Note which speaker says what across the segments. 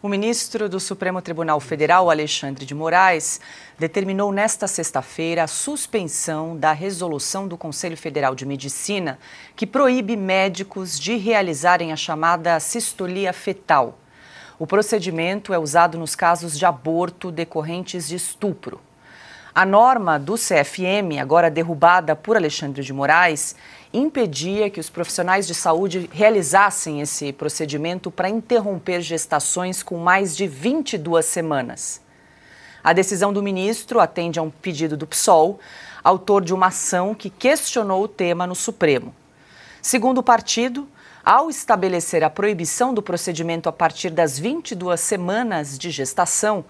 Speaker 1: O ministro do Supremo Tribunal Federal, Alexandre de Moraes, determinou nesta sexta-feira a suspensão da resolução do Conselho Federal de Medicina que proíbe médicos de realizarem a chamada sistolia fetal. O procedimento é usado nos casos de aborto decorrentes de estupro. A norma do CFM, agora derrubada por Alexandre de Moraes, impedia que os profissionais de saúde realizassem esse procedimento para interromper gestações com mais de 22 semanas. A decisão do ministro atende a um pedido do PSOL, autor de uma ação que questionou o tema no Supremo. Segundo o partido, ao estabelecer a proibição do procedimento a partir das 22 semanas de gestação,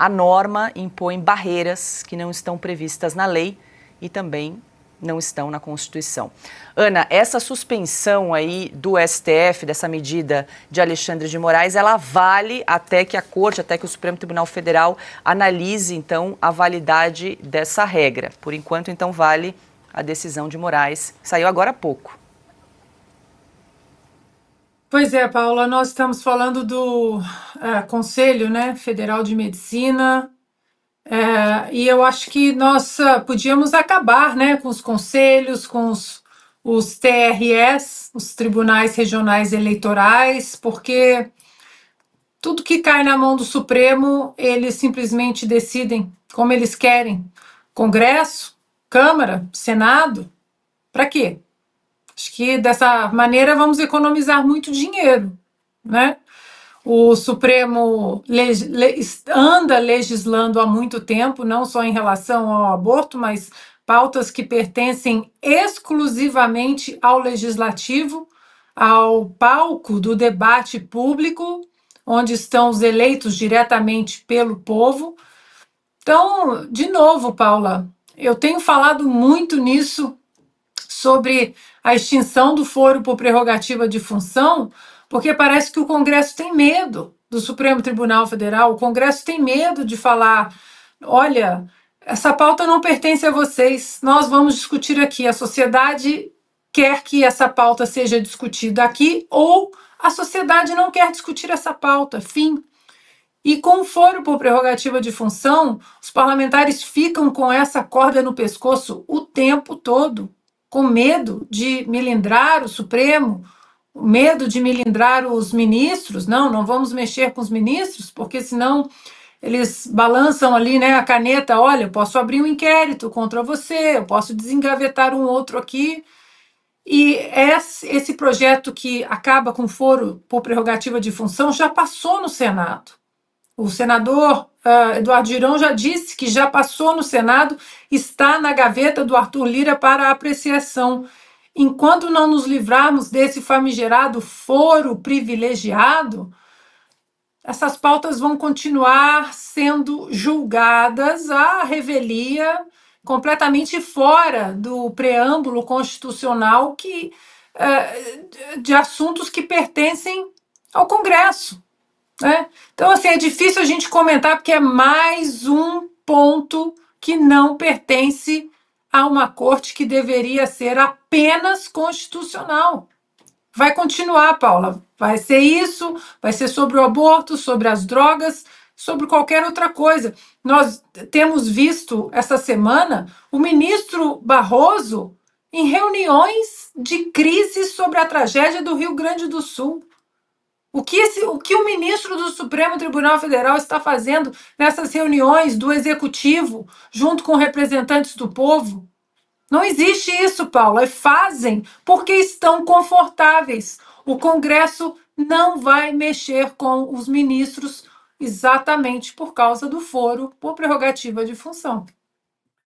Speaker 1: a norma impõe barreiras que não estão previstas na lei e também não estão na Constituição. Ana, essa suspensão aí do STF, dessa medida de Alexandre de Moraes, ela vale até que a Corte, até que o Supremo Tribunal Federal analise, então, a validade dessa regra. Por enquanto, então, vale a decisão de Moraes, saiu agora há pouco.
Speaker 2: Pois é, Paula, nós estamos falando do eh, Conselho né, Federal de Medicina, eh, e eu acho que nós eh, podíamos acabar né, com os conselhos, com os, os TRS, os Tribunais Regionais Eleitorais, porque tudo que cai na mão do Supremo, eles simplesmente decidem como eles querem. Congresso, Câmara, Senado, para quê? Acho que dessa maneira vamos economizar muito dinheiro, né? O Supremo leg anda legislando há muito tempo, não só em relação ao aborto, mas pautas que pertencem exclusivamente ao legislativo, ao palco do debate público, onde estão os eleitos diretamente pelo povo. Então, de novo, Paula, eu tenho falado muito nisso sobre a extinção do foro por prerrogativa de função, porque parece que o Congresso tem medo do Supremo Tribunal Federal, o Congresso tem medo de falar: olha, essa pauta não pertence a vocês, nós vamos discutir aqui. A sociedade quer que essa pauta seja discutida aqui ou a sociedade não quer discutir essa pauta, fim. E com o foro por prerrogativa de função, os parlamentares ficam com essa corda no pescoço o tempo todo com medo de melindrar o Supremo, medo de melindrar os ministros. Não, não vamos mexer com os ministros, porque senão eles balançam ali né, a caneta: olha, eu posso abrir um inquérito contra você, eu posso desengavetar um outro aqui. E esse projeto que acaba com foro por prerrogativa de função já passou no Senado. O senador uh, Eduardo Girão já disse que já passou no Senado, está na gaveta do Arthur Lira para apreciação. Enquanto não nos livrarmos desse famigerado foro privilegiado, essas pautas vão continuar sendo julgadas à revelia, completamente fora do preâmbulo constitucional que, eh, de assuntos que pertencem ao Congresso. Né? Então, assim, é difícil a gente comentar porque é mais um ponto que não pertence a uma corte que deveria ser apenas constitucional. Vai continuar, Paula. Vai ser isso, vai ser sobre o aborto, sobre as drogas, sobre qualquer outra coisa. Nós temos visto essa semana o ministro Barroso em reuniões de crise sobre a tragédia do Rio Grande do Sul. O que, esse, o que o ministro do Supremo Tribunal Federal está fazendo nessas reuniões do executivo, junto com representantes do povo? Não existe isso, Paula. E fazem porque estão confortáveis. O Congresso não vai mexer com os ministros exatamente por causa do foro por prerrogativa de função.